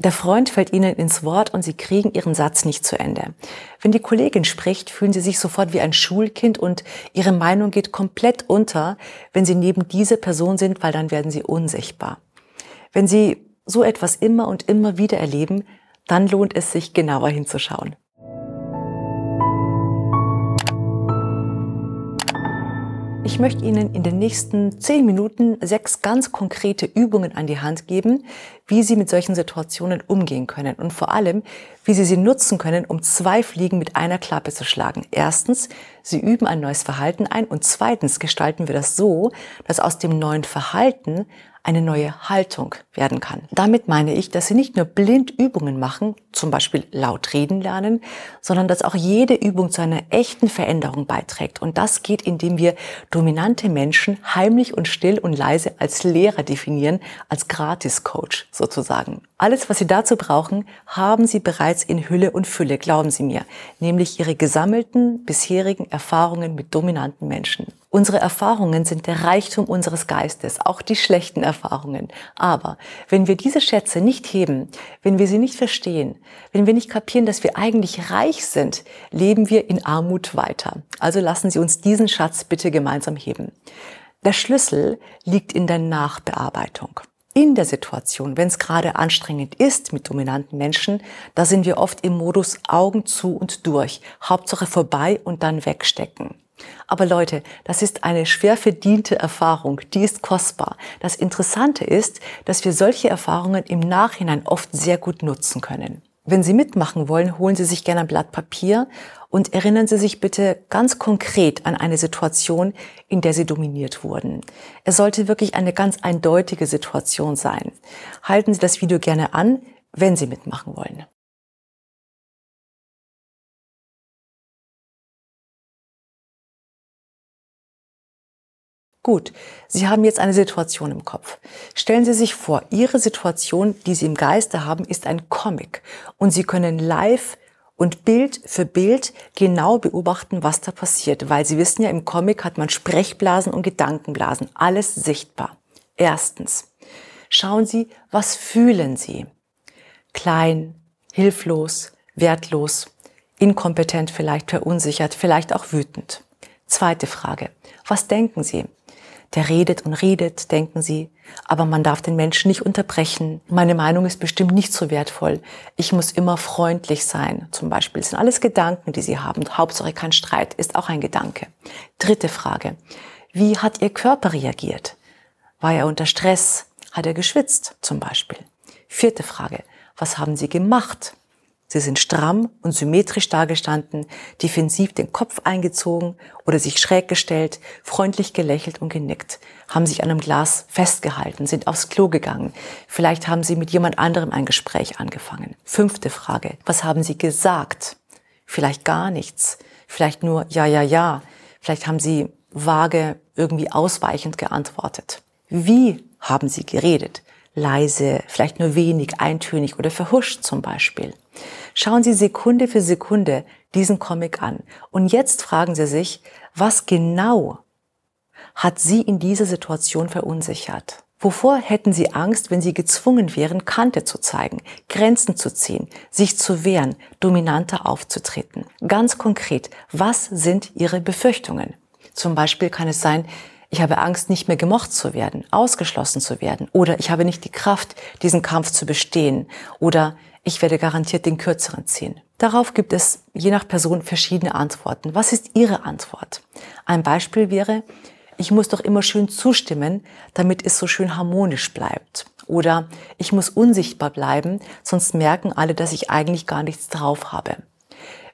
Der Freund fällt Ihnen ins Wort und Sie kriegen Ihren Satz nicht zu Ende. Wenn die Kollegin spricht, fühlen Sie sich sofort wie ein Schulkind und Ihre Meinung geht komplett unter, wenn Sie neben dieser Person sind, weil dann werden Sie unsichtbar. Wenn Sie so etwas immer und immer wieder erleben, dann lohnt es sich genauer hinzuschauen. Ich möchte Ihnen in den nächsten zehn Minuten sechs ganz konkrete Übungen an die Hand geben, wie Sie mit solchen Situationen umgehen können und vor allem, wie Sie sie nutzen können, um zwei Fliegen mit einer Klappe zu schlagen. Erstens, Sie üben ein neues Verhalten ein und zweitens gestalten wir das so, dass aus dem neuen Verhalten eine neue Haltung werden kann. Damit meine ich, dass Sie nicht nur blind Übungen machen, zum Beispiel laut reden lernen, sondern dass auch jede Übung zu einer echten Veränderung beiträgt. Und das geht, indem wir dominante Menschen heimlich und still und leise als Lehrer definieren, als Gratis-Coach sozusagen. Alles, was Sie dazu brauchen, haben Sie bereits in Hülle und Fülle, glauben Sie mir, nämlich Ihre gesammelten bisherigen Erfahrungen mit dominanten Menschen. Unsere Erfahrungen sind der Reichtum unseres Geistes, auch die schlechten Erfahrungen. Aber wenn wir diese Schätze nicht heben, wenn wir sie nicht verstehen, wenn wir nicht kapieren, dass wir eigentlich reich sind, leben wir in Armut weiter. Also lassen Sie uns diesen Schatz bitte gemeinsam heben. Der Schlüssel liegt in der Nachbearbeitung in der Situation, wenn es gerade anstrengend ist mit dominanten Menschen, da sind wir oft im Modus Augen zu und durch, Hauptsache vorbei und dann wegstecken. Aber Leute, das ist eine schwer verdiente Erfahrung, die ist kostbar. Das Interessante ist, dass wir solche Erfahrungen im Nachhinein oft sehr gut nutzen können. Wenn Sie mitmachen wollen, holen Sie sich gerne ein Blatt Papier und erinnern Sie sich bitte ganz konkret an eine Situation, in der Sie dominiert wurden. Es sollte wirklich eine ganz eindeutige Situation sein. Halten Sie das Video gerne an, wenn Sie mitmachen wollen. Gut, Sie haben jetzt eine Situation im Kopf. Stellen Sie sich vor, Ihre Situation, die Sie im Geiste haben, ist ein Comic und Sie können live und Bild für Bild genau beobachten, was da passiert, weil Sie wissen ja, im Comic hat man Sprechblasen und Gedankenblasen, alles sichtbar. Erstens, schauen Sie, was fühlen Sie? Klein, hilflos, wertlos, inkompetent vielleicht, verunsichert, vielleicht auch wütend. Zweite Frage, was denken Sie? der redet und redet, denken sie. Aber man darf den Menschen nicht unterbrechen. Meine Meinung ist bestimmt nicht so wertvoll. Ich muss immer freundlich sein, zum Beispiel. Das sind alles Gedanken, die sie haben. Hauptsache kein Streit ist auch ein Gedanke. Dritte Frage. Wie hat ihr Körper reagiert? War er unter Stress? Hat er geschwitzt, zum Beispiel? Vierte Frage. Was haben sie gemacht? Sie sind stramm und symmetrisch dagestanden, defensiv den Kopf eingezogen oder sich schräg gestellt, freundlich gelächelt und genickt, haben sich an einem Glas festgehalten, sind aufs Klo gegangen. Vielleicht haben Sie mit jemand anderem ein Gespräch angefangen. Fünfte Frage. Was haben Sie gesagt? Vielleicht gar nichts. Vielleicht nur ja, ja, ja. Vielleicht haben Sie vage irgendwie ausweichend geantwortet. Wie haben Sie geredet? leise, vielleicht nur wenig, eintönig oder verhuscht zum Beispiel. Schauen Sie Sekunde für Sekunde diesen Comic an. Und jetzt fragen Sie sich, was genau hat Sie in dieser Situation verunsichert? Wovor hätten Sie Angst, wenn Sie gezwungen wären, Kante zu zeigen, Grenzen zu ziehen, sich zu wehren, dominanter aufzutreten? Ganz konkret, was sind Ihre Befürchtungen? Zum Beispiel kann es sein, ich habe Angst, nicht mehr gemocht zu werden, ausgeschlossen zu werden. Oder ich habe nicht die Kraft, diesen Kampf zu bestehen. Oder ich werde garantiert den Kürzeren ziehen. Darauf gibt es je nach Person verschiedene Antworten. Was ist Ihre Antwort? Ein Beispiel wäre, ich muss doch immer schön zustimmen, damit es so schön harmonisch bleibt. Oder ich muss unsichtbar bleiben, sonst merken alle, dass ich eigentlich gar nichts drauf habe.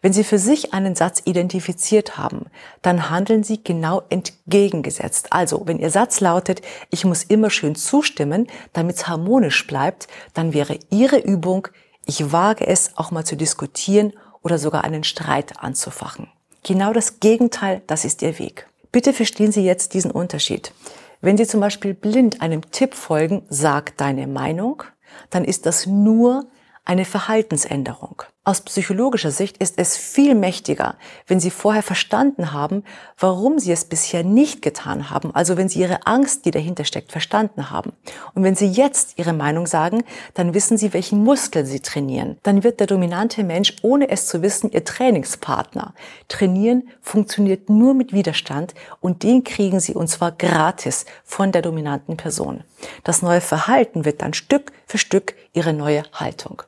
Wenn Sie für sich einen Satz identifiziert haben, dann handeln Sie genau entgegengesetzt. Also, wenn Ihr Satz lautet, ich muss immer schön zustimmen, damit es harmonisch bleibt, dann wäre Ihre Übung, ich wage es auch mal zu diskutieren oder sogar einen Streit anzufachen. Genau das Gegenteil, das ist Ihr Weg. Bitte verstehen Sie jetzt diesen Unterschied. Wenn Sie zum Beispiel blind einem Tipp folgen, sag deine Meinung, dann ist das nur eine Verhaltensänderung. Aus psychologischer Sicht ist es viel mächtiger, wenn Sie vorher verstanden haben, warum Sie es bisher nicht getan haben, also wenn Sie Ihre Angst, die dahinter steckt, verstanden haben. Und wenn Sie jetzt Ihre Meinung sagen, dann wissen Sie, welchen Muskel Sie trainieren. Dann wird der dominante Mensch, ohne es zu wissen, Ihr Trainingspartner. Trainieren funktioniert nur mit Widerstand und den kriegen Sie und zwar gratis von der dominanten Person. Das neue Verhalten wird dann Stück für Stück Ihre neue Haltung.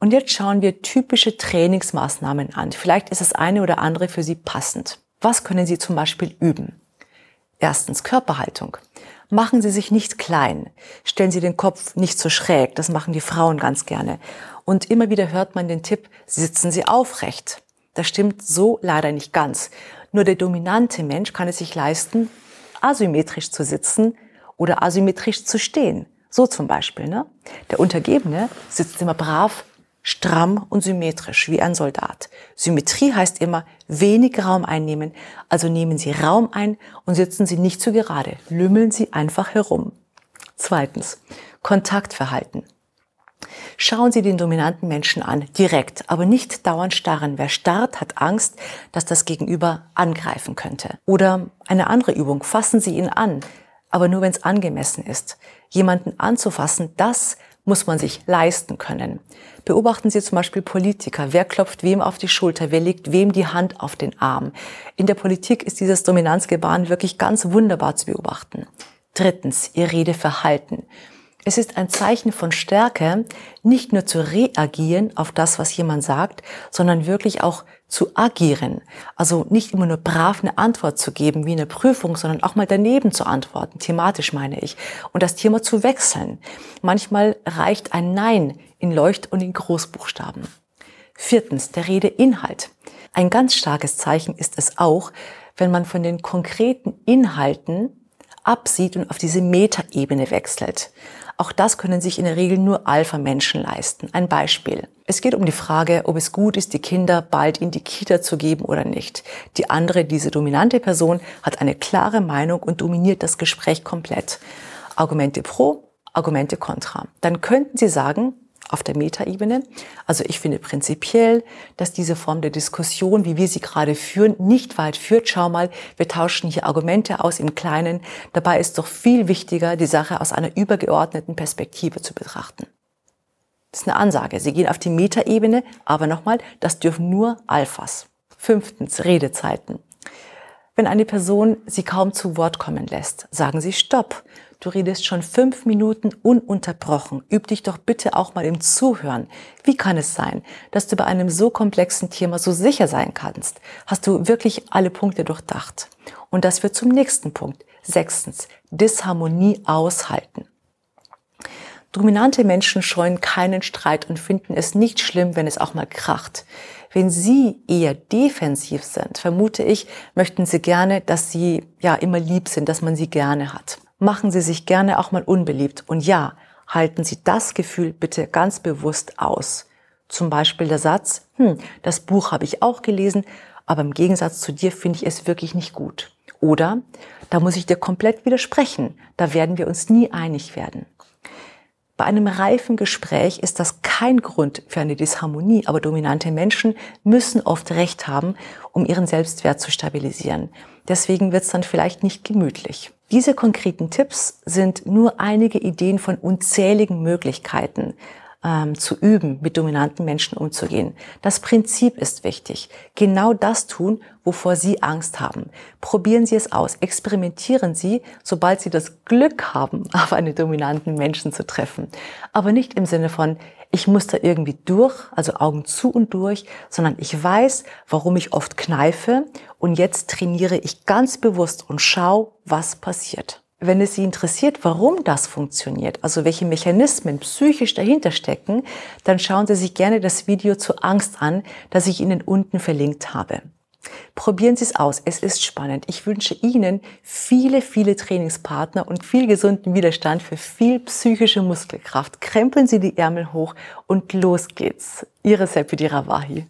Und jetzt schauen wir typische Trainingsmaßnahmen an. Vielleicht ist das eine oder andere für Sie passend. Was können Sie zum Beispiel üben? Erstens Körperhaltung. Machen Sie sich nicht klein. Stellen Sie den Kopf nicht so schräg. Das machen die Frauen ganz gerne. Und immer wieder hört man den Tipp, sitzen Sie aufrecht. Das stimmt so leider nicht ganz. Nur der dominante Mensch kann es sich leisten, asymmetrisch zu sitzen oder asymmetrisch zu stehen. So zum Beispiel. Ne? Der Untergebene sitzt immer brav stramm und symmetrisch, wie ein Soldat. Symmetrie heißt immer wenig Raum einnehmen, also nehmen Sie Raum ein und sitzen Sie nicht zu gerade, lümmeln Sie einfach herum. Zweitens, Kontaktverhalten. Schauen Sie den dominanten Menschen an, direkt, aber nicht dauernd starren. Wer starrt, hat Angst, dass das Gegenüber angreifen könnte. Oder eine andere Übung, fassen Sie ihn an, aber nur wenn es angemessen ist. Jemanden anzufassen, das muss man sich leisten können. Beobachten Sie zum Beispiel Politiker. Wer klopft wem auf die Schulter? Wer legt wem die Hand auf den Arm? In der Politik ist dieses Dominanzgebaren wirklich ganz wunderbar zu beobachten. Drittens, Ihr Redeverhalten. Es ist ein Zeichen von Stärke, nicht nur zu reagieren auf das, was jemand sagt, sondern wirklich auch zu agieren. Also nicht immer nur brav eine Antwort zu geben wie in der Prüfung, sondern auch mal daneben zu antworten, thematisch meine ich, und das Thema zu wechseln. Manchmal reicht ein Nein in Leucht- und in Großbuchstaben. Viertens, der Redeinhalt. Ein ganz starkes Zeichen ist es auch, wenn man von den konkreten Inhalten absieht und auf diese Metaebene wechselt. Auch das können sich in der Regel nur Alpha-Menschen leisten. Ein Beispiel. Es geht um die Frage, ob es gut ist, die Kinder bald in die Kita zu geben oder nicht. Die andere, diese dominante Person, hat eine klare Meinung und dominiert das Gespräch komplett. Argumente pro, Argumente kontra. Dann könnten Sie sagen, auf der Metaebene. Also ich finde prinzipiell, dass diese Form der Diskussion, wie wir sie gerade führen, nicht weit führt. Schau mal, wir tauschen hier Argumente aus im Kleinen. Dabei ist doch viel wichtiger, die Sache aus einer übergeordneten Perspektive zu betrachten. Das ist eine Ansage. Sie gehen auf die Metaebene, aber nochmal, das dürfen nur Alphas. Fünftens, Redezeiten. Wenn eine Person sie kaum zu Wort kommen lässt, sagen Sie Stopp Du redest schon fünf Minuten ununterbrochen. Üb dich doch bitte auch mal im Zuhören. Wie kann es sein, dass du bei einem so komplexen Thema so sicher sein kannst? Hast du wirklich alle Punkte durchdacht? Und das wird zum nächsten Punkt. Sechstens, Disharmonie aushalten. Dominante Menschen scheuen keinen Streit und finden es nicht schlimm, wenn es auch mal kracht. Wenn sie eher defensiv sind, vermute ich, möchten sie gerne, dass sie ja immer lieb sind, dass man sie gerne hat machen Sie sich gerne auch mal unbeliebt. Und ja, halten Sie das Gefühl bitte ganz bewusst aus. Zum Beispiel der Satz, hm, das Buch habe ich auch gelesen, aber im Gegensatz zu dir finde ich es wirklich nicht gut. Oder, da muss ich dir komplett widersprechen, da werden wir uns nie einig werden. Bei einem reifen Gespräch ist das kein Grund für eine Disharmonie, aber dominante Menschen müssen oft Recht haben, um ihren Selbstwert zu stabilisieren. Deswegen wird es dann vielleicht nicht gemütlich. Diese konkreten Tipps sind nur einige Ideen von unzähligen Möglichkeiten ähm, zu üben, mit dominanten Menschen umzugehen. Das Prinzip ist wichtig. Genau das tun, wovor Sie Angst haben. Probieren Sie es aus, experimentieren Sie, sobald Sie das Glück haben, auf einen dominanten Menschen zu treffen. Aber nicht im Sinne von, ich muss da irgendwie durch, also Augen zu und durch, sondern ich weiß, warum ich oft kneife und jetzt trainiere ich ganz bewusst und schaue, was passiert. Wenn es Sie interessiert, warum das funktioniert, also welche Mechanismen psychisch dahinter stecken, dann schauen Sie sich gerne das Video zur Angst an, das ich Ihnen unten verlinkt habe. Probieren Sie es aus. Es ist spannend. Ich wünsche Ihnen viele, viele Trainingspartner und viel gesunden Widerstand für viel psychische Muskelkraft. Krempeln Sie die Ärmel hoch und los geht's. Ihre Sepidira Wahi.